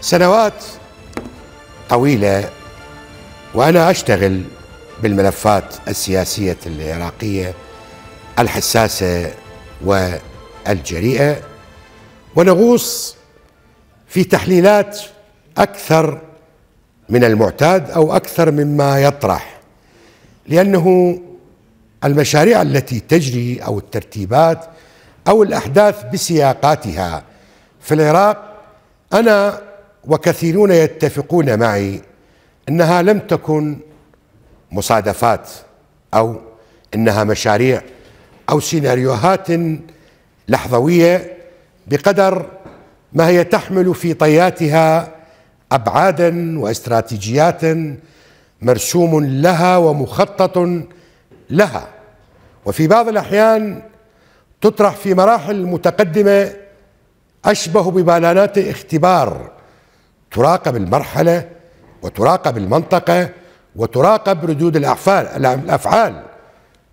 سنوات طويلة وأنا أشتغل بالملفات السياسية العراقية الحساسة والجريئة ونغوص في تحليلات أكثر من المعتاد أو أكثر مما يطرح لأنه المشاريع التي تجري أو الترتيبات أو الأحداث بسياقاتها في العراق أنا وكثيرون يتفقون معي انها لم تكن مصادفات او انها مشاريع او سيناريوهات لحظويه بقدر ما هي تحمل في طياتها ابعادا واستراتيجيات مرسوم لها ومخطط لها وفي بعض الاحيان تطرح في مراحل متقدمه اشبه ببالانات اختبار تراقب المرحلة وتراقب المنطقة وتراقب ردود الأفعال الأفعال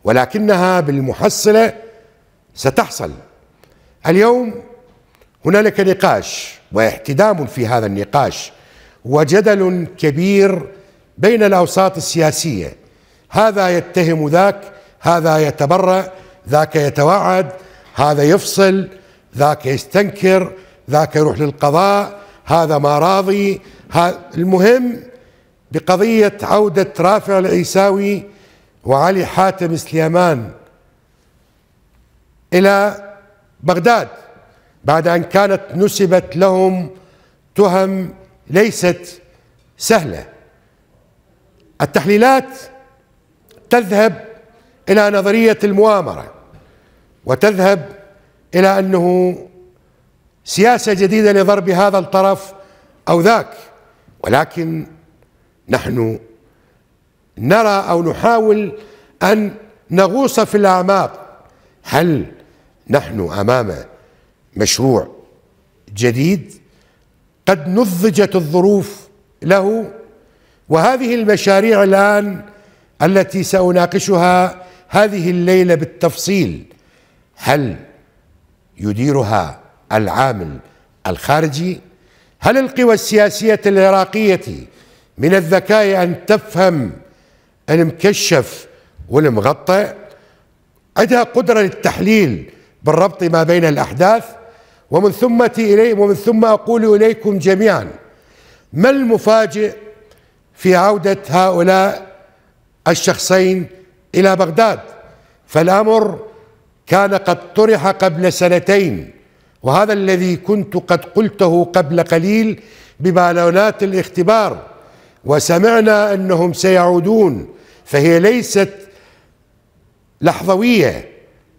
ولكنها بالمحصلة ستحصل اليوم هنالك نقاش واحتدام في هذا النقاش وجدل كبير بين الأوساط السياسية هذا يتهم ذاك هذا يتبرأ ذاك يتوعد هذا يفصل ذاك يستنكر ذاك يروح للقضاء هذا ما راضي المهم بقضية عودة رافع العيساوي وعلي حاتم سليمان إلى بغداد بعد أن كانت نسبت لهم تهم ليست سهلة التحليلات تذهب إلى نظرية المؤامرة وتذهب إلى أنه سياسة جديدة لضرب هذا الطرف أو ذاك ولكن نحن نرى أو نحاول أن نغوص في الأعماق هل نحن أمام مشروع جديد قد نضجت الظروف له وهذه المشاريع الآن التي سأناقشها هذه الليلة بالتفصيل هل يديرها العامل الخارجي هل القوى السياسية العراقية من الذكاء أن تفهم المكشف والمغطى عندها قدرة للتحليل بالربط ما بين الأحداث ومن ثم إلي ومن ثم أقول إليكم جميعا ما المفاجئ في عودة هؤلاء الشخصين إلى بغداد فالأمر كان قد طرح قبل سنتين وهذا الذي كنت قد قلته قبل قليل ببالونات الاختبار وسمعنا انهم سيعودون فهي ليست لحظويه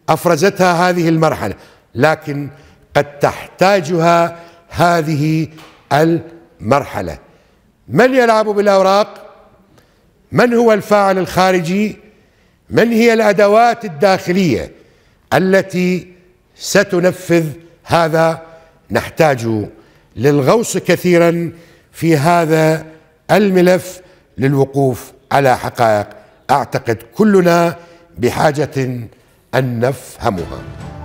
افرزتها هذه المرحله لكن قد تحتاجها هذه المرحله من يلعب بالاوراق من هو الفاعل الخارجي من هي الادوات الداخليه التي ستنفذ هذا نحتاج للغوص كثيرا في هذا الملف للوقوف على حقائق اعتقد كلنا بحاجه ان نفهمها